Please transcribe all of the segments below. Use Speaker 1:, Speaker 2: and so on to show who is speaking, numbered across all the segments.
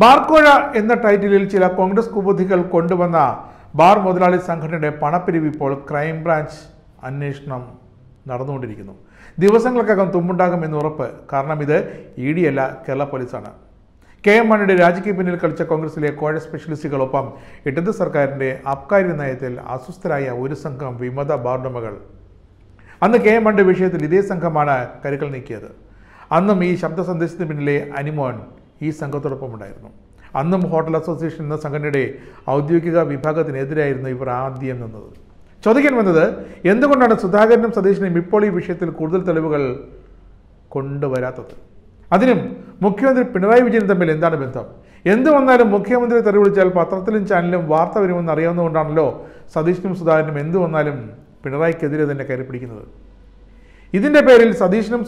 Speaker 1: ബാർക്കോഴ എന്ന ടൈറ്റിലിൽ ചില കോൺഗ്രസ് കുബുദ്ധികൾ കൊണ്ടുവന്ന ബാർ മുതലാളി സംഘടനയുടെ പണപ്പിരിവ് ഇപ്പോൾ ക്രൈംബ്രാഞ്ച് അന്വേഷണം നടന്നുകൊണ്ടിരിക്കുന്നു ദിവസങ്ങൾക്കകം തുമ്പുണ്ടാകും എന്ന് ഉറപ്പ് കാരണം ഇത് ഇ ഡി അല്ല കേരള പോലീസാണ് കെ എം മാണിയുടെ രാജിക്ക് പിന്നിൽ കളിച്ച കോൺഗ്രസിലെ കോഴ സ്പെഷ്യലിസ്റ്റുകളൊപ്പം ഇടത് സർക്കാരിൻ്റെ അബ്കാരി നയത്തിൽ അസ്വസ്ഥരായ ഒരു സംഘം വിമത ബാർഡുമകൾ അന്ന് കെ എം മാണിയുടെ വിഷയത്തിൽ ഇതേ സംഘമാണ് കരുക്കൾ നീക്കിയത് അന്നും ഈ ശബ്ദ സന്ദേശത്തിന് പിന്നിലെ അനിമോൻ ഈ സംഘത്തോടൊപ്പം ഉണ്ടായിരുന്നു അന്നും ഹോട്ടൽ അസോസിയേഷൻ എന്ന സംഘടനയുടെ ഔദ്യോഗിക വിഭാഗത്തിനെതിരായിരുന്നു ഇവർ ആദ്യം നിന്നത് ചോദിക്കാൻ വന്നത് എന്തുകൊണ്ടാണ് സുധാകരനും സതീശനും ഇപ്പോൾ ഈ വിഷയത്തിൽ കൂടുതൽ തെളിവുകൾ കൊണ്ടുവരാത്തത് അതിനും മുഖ്യമന്ത്രി പിണറായി വിജയൻ തമ്മിൽ എന്താണ് ബന്ധം എന്തു വന്നാലും മുഖ്യമന്ത്രി വിളിച്ചാൽ പത്രത്തിലും ചാനലിലും വാർത്ത വരുമെന്ന് അറിയാവുന്നതുകൊണ്ടാണല്ലോ സതീഷിനും സുധാകരനും എന്തു വന്നാലും പിണറായിക്കെതിരെ തന്നെ കയറി പിടിക്കുന്നത് ഇതിൻ്റെ പേരിൽ സതീഷിനും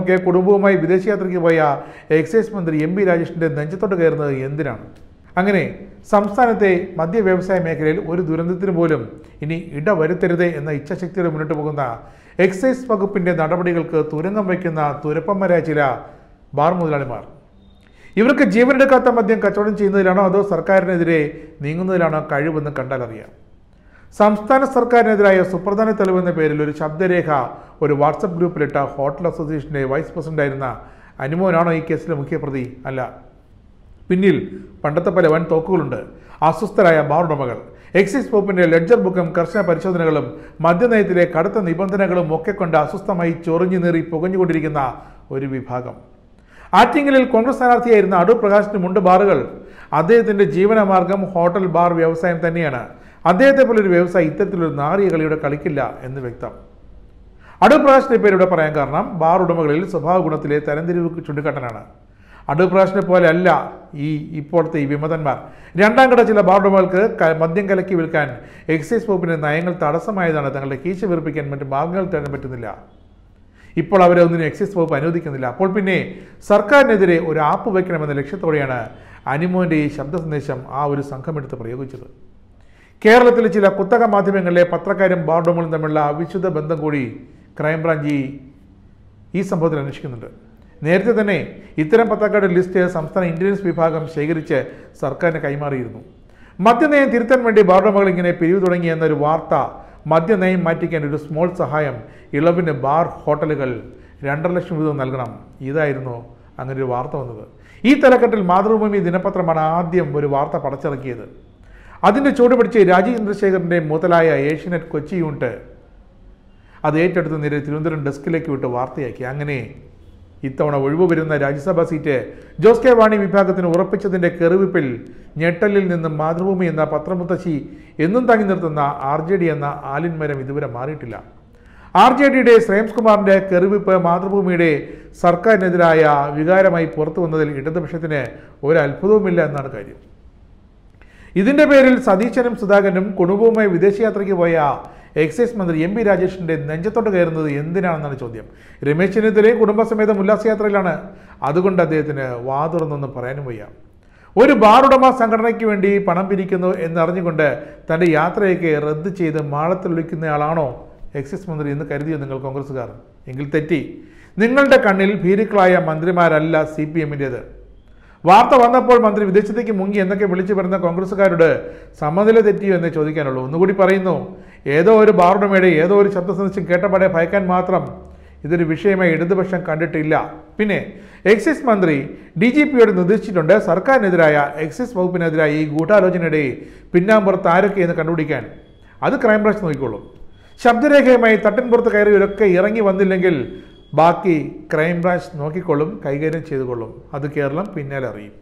Speaker 1: ഒക്കെ കുടുംബവുമായി വിദേശയാത്രയ്ക്ക് പോയ എക്സൈസ് മന്ത്രി എം പി രാജേഷിൻ്റെ നെഞ്ചത്തോട്ട് കയറുന്നത് എന്തിനാണ് അങ്ങനെ സംസ്ഥാനത്തെ മദ്യ വ്യവസായ മേഖലയിൽ ഒരു ദുരന്തത്തിന് പോലും ഇനി ഇടവരുത്തരുത് എന്ന ഇച്ഛാശക്തിയോടെ മുന്നോട്ട് പോകുന്ന എക്സൈസ് വകുപ്പിൻ്റെ നടപടികൾക്ക് തുരങ്കം വയ്ക്കുന്ന തുരപ്പന്മാരായ ചില ബാർ മുതലാളിമാർ ഇവർക്ക് ജീവനെടുക്കാത്ത മദ്യം കച്ചവടം ചെയ്യുന്നതിലാണോ അതോ സർക്കാരിനെതിരെ നീങ്ങുന്നതിലാണോ കഴിവെന്ന് കണ്ടാലറിയാം സംസ്ഥാന സർക്കാരിനെതിരായ സുപ്രധാന തെളിവെന്ന പേരിൽ ഒരു ശബ്ദരേഖ ഒരു വാട്സപ്പ് ഗ്രൂപ്പിലിട്ട ഹോട്ടൽ അസോസിയേഷന്റെ വൈസ് പ്രസിഡന്റായിരുന്ന അനുമോനാണോ ഈ കേസിലെ മുഖ്യപ്രതി അല്ല പിന്നിൽ പണ്ടത്തെ പല വൻ തോക്കുകളുണ്ട് അസ്വസ്ഥരായ ബാറുടമകൾ എക്സൈസ് വകുപ്പിന്റെ ലെഡ്ജർ ബുക്കും കർശന പരിശോധനകളും മദ്യനയത്തിലെ കടുത്ത നിബന്ധനകളും ഒക്കെ കൊണ്ട് അസ്വസ്ഥമായി ചൊറിഞ്ഞു നേറി പുകഞ്ഞുകൊണ്ടിരിക്കുന്ന ഒരു വിഭാഗം ആറ്റിങ്ങലിൽ കോൺഗ്രസ് സ്ഥാനാർത്ഥിയായിരുന്ന അടൂർ മുണ്ട് ബാറുകൾ അദ്ദേഹത്തിന്റെ ജീവനമാർഗം ഹോട്ടൽ ബാർ വ്യവസായം തന്നെയാണ് അദ്ദേഹത്തെ പോലൊരു വ്യവസായി ഇത്തരത്തിലൊരു നാറിയ കളിയുടെ കളിക്കില്ല എന്ന് വ്യക്തം അടൂർ പേര് പേരിവിടെ പറയാൻ കാരണം ബാർ ഉടമകളിൽ സ്വഭാവ ഗുണത്തിലെ തരംതിരിവ് ചുണ്ടിക്കാട്ടനാണ് അടൂർ പ്രകാശിനെ പോലെ അല്ല ഈ ഇപ്പോഴത്തെ ഈ വിമതന്മാർ രണ്ടാം ഘട്ട ചില ബാർ ഉടമകൾക്ക് മദ്യം കലക്കി വിൽക്കാൻ എക്സൈസ് വകുപ്പിൻ്റെ നയങ്ങൾ തടസ്സമായതാണ് തങ്ങളുടെ കീശ വീർപ്പിക്കാൻ മറ്റ് മാർഗങ്ങൾ തേടാൻ പറ്റുന്നില്ല ഇപ്പോൾ അവരെ ഒന്നിനും എക്സൈസ് വകുപ്പ് അനുവദിക്കുന്നില്ല അപ്പോൾ പിന്നെ സർക്കാരിനെതിരെ ഒരു ആപ്പ് വയ്ക്കണമെന്ന ലക്ഷ്യത്തോടെയാണ് അനിമോന്റെ ഈ ശബ്ദ സന്ദേശം ആ ഒരു സംഘമെടുത്ത് പ്രയോഗിച്ചത് കേരളത്തിലെ ചില കുത്തക മാധ്യമങ്ങളിലെ പത്രക്കാരും ബാർഡോമുകളും തമ്മിലുള്ള അവിശുദ്ധ ബന്ധം കൂടി ക്രൈംബ്രാഞ്ച് ഈ സംഭവത്തിൽ അന്വേഷിക്കുന്നുണ്ട് നേരത്തെ തന്നെ ഇത്തരം പത്രക്കാരുടെ ലിസ്റ്റ് സംസ്ഥാന ഇന്റലിജൻസ് വിഭാഗം ശേഖരിച്ച് സർക്കാരിന് കൈമാറിയിരുന്നു മദ്യനയം തിരുത്താൻ വേണ്ടി ബാർഡോമകൾ ഇങ്ങനെ പിരിവ് തുടങ്ങി എന്നൊരു വാർത്ത മദ്യനയം മാറ്റിക്കാൻ ഒരു സ്മോൾ സഹായം ഇളവിന് ബാർ ഹോട്ടലുകൾ രണ്ടര ലക്ഷം രൂപ നൽകണം ഇതായിരുന്നു അങ്ങനെ ഒരു വാർത്ത വന്നത് ഈ തലക്കെട്ടിൽ മാതൃഭൂമി ദിനപത്രമാണ് ആദ്യം ഒരു വാർത്ത പടച്ചിറക്കിയത് അതിൻ്റെ ചുവട് പിടിച്ച് രാജീവ് മുതലായ ഏഷ്യനെറ്റ് കൊച്ചി യൂണിറ്റ് അത് ഏറ്റെടുത്ത് നിര തിരുവനന്തപുരം ഡെസ്കിലേക്ക് വിട്ട് വാർത്തയാക്കി അങ്ങനെ ഇത്തവണ ഒഴിവ് വരുന്ന രാജ്യസഭാ സീറ്റ് ജോസ് കെ വാണി വിഭാഗത്തിന് ഉറപ്പിച്ചതിൻ്റെ കെറിവിപ്പിൽ ഞെട്ടലിൽ നിന്നും മാതൃഭൂമി എന്ന പത്രമുത്തശ്ശി എന്നും തങ്ങി നിർത്തുന്ന ആർ ജെ ഡി എന്ന ആലിൻമരം ഇതുവരെ മാറിയിട്ടില്ല ആർ ജെ ഡിയുടെ ശ്രേംസ് കുമാറിൻ്റെ കെറിവിപ്പ് മാതൃഭൂമിയുടെ സർക്കാരിനെതിരായ വികാരമായി പുറത്തു വന്നതിൽ ഇടതുപക്ഷത്തിന് ഒരു എന്നാണ് കാര്യം ഇതിന്റെ പേരിൽ സതീശനും സുധാകരനും കുടുംബവുമായി വിദേശയാത്രയ്ക്ക് പോയ എക്സൈസ് മന്ത്രി എം പി രാജേഷിന്റെ നെഞ്ചത്തോട്ട് കയറുന്നത് എന്തിനാണെന്നാണ് ചോദ്യം രമേശ് ചെന്നിത്തലയും കുടുംബസമേതം ഉല്ലാസയാത്രയിലാണ് അതുകൊണ്ട് അദ്ദേഹത്തിന് വാ പറയാനും വയ്യ ഒരു ബാറുടമ സംഘടനയ്ക്ക് വേണ്ടി പണം പിരിക്കുന്നു എന്നറിഞ്ഞുകൊണ്ട് തൻ്റെ യാത്രയൊക്കെ റദ്ദ് ചെയ്ത് മാളത്തിലൊളിക്കുന്നയാളാണോ എക്സൈസ് മന്ത്രി എന്ന് കരുതിയോ നിങ്ങൾ കോൺഗ്രസ്സുകാർ എങ്കിൽ തെറ്റി നിങ്ങളുടെ കണ്ണിൽ ഭീരുക്കളായ മന്ത്രിമാരല്ല സി പി എമ്മിൻ്റേത് വാർത്ത വന്നപ്പോൾ മന്ത്രി വിദേശത്തേക്ക് മുങ്ങി എന്നൊക്കെ വിളിച്ചു വരുന്ന കോൺഗ്രസ്സുകാരോട് സമ്മതില തെറ്റിയോ എന്നേ ചോദിക്കാനുള്ളൂ ഒന്നുകൂടി പറയുന്നു ഏതോ ഒരു ബാറുടമയുടെ ഏതോ ഒരു ശബ്ദസന്ദേശം സന്ദേശം കേട്ടപാടെ ഭയക്കാൻ മാത്രം ഇതൊരു വിഷയമായി ഇടതുപക്ഷം കണ്ടിട്ടില്ല പിന്നെ എക്സൈസ് മന്ത്രി ഡി ജി പിയോട് നിർദ്ദേശിച്ചിട്ടുണ്ട് സർക്കാരിനെതിരായ എക്സൈസ് വകുപ്പിനെതിരായ ഈ ഗൂഢാലോചനയുടെ പിന്നാമ്പുറത്ത് ആരൊക്കെ എന്ന് കണ്ടുപിടിക്കാൻ അത് ക്രൈംബ്രാഞ്ച് നോക്കിക്കോളും ശബ്ദരേഖയുമായി തട്ടിൻപുറത്ത് കയറിയവരൊക്കെ ഇറങ്ങി വന്നില്ലെങ്കിൽ ബാക്കി ക്രൈംബ്രാഞ്ച് നോക്കിക്കൊള്ളും കൈകാര്യം ചെയ്തുകൊള്ളും അത് കേരളം പിന്നാലെ അറിയും